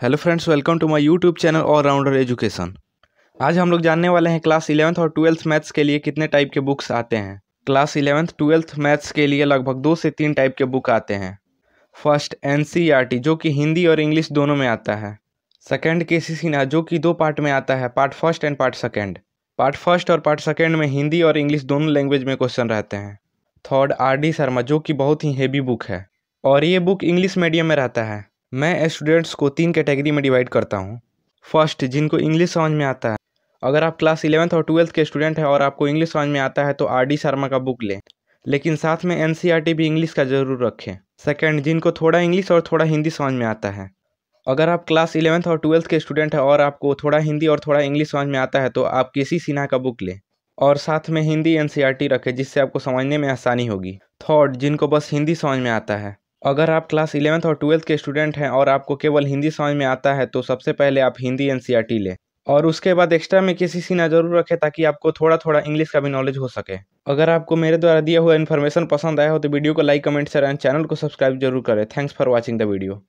hello friends welcome to my YouTube channel all rounder education आज हम लोग जानने वाले हैं क्लास इलेवंथ और ट्वेल्थ मैथ्स के लिए कितने टाइप के बुक्स आते हैं क्लास इलेवंथ ट्वेल्थ मैथ्स के लिए लगभग दो से तीन टाइप के बुक आते हैं फर्स्ट एन e जो कि हिंदी और इंग्लिश दोनों में आता है सेकेंड के जो कि दो पार्ट में आता है part first and part second part first और पार्ट सेकेंड में हिंदी और इंग्लिश दोनों लैंग्वेज में क्वेश्चन रहते हैं थर्ड आर डी शर्मा जो कि बहुत ही हेवी बुक है और ये बुक इंग्लिश मीडियम में रहता है मैं स्टूडेंट्स को तीन कैटेगरी में डिवाइड करता हूँ फर्स्ट जिनको इंग्लिश समझ में आता है अगर आप क्लास इलेवंथ और ट्वेल्थ के स्टूडेंट हैं और आपको इंग्लिश समझ में आता है तो आर डी शर्मा का बुक लें लेकिन साथ में एन e भी इंग्लिश का ज़रूर रखें सेकेंड जिनको थोड़ा इंग्लिश और थोड़ा हिंदी समझ में आता है अगर आप क्लास इलेवंथ और ट्वेल्थ के स्टूडेंट हैं और आपको थोड़ा हिंदी और थोड़ा इंग्लिश समझ में आता है तो आप किसी सिन्हा का बुक लें और साथ में हिंदी एन e रखें जिससे आपको समझने में आसानी होगी थर्ड जिनको बस हिंदी समझ में आता है अगर आप क्लास इलेवंथ और ट्वेल्थ के स्टूडेंट हैं और आपको केवल हिंदी समझ में आता है तो सबसे पहले आप हिंदी एन e लें और उसके बाद एक्स्ट्रा में किसी सीना जरूर रखें ताकि आपको थोड़ा थोड़ा इंग्लिश का भी नॉलेज हो सके अगर आपको मेरे द्वारा दिया हुआ इन्फॉर्मेशन पसंद आया हो तो वीडियो को like comment share and channel को सब्सक्राइब जरूर करें thanks for watching the video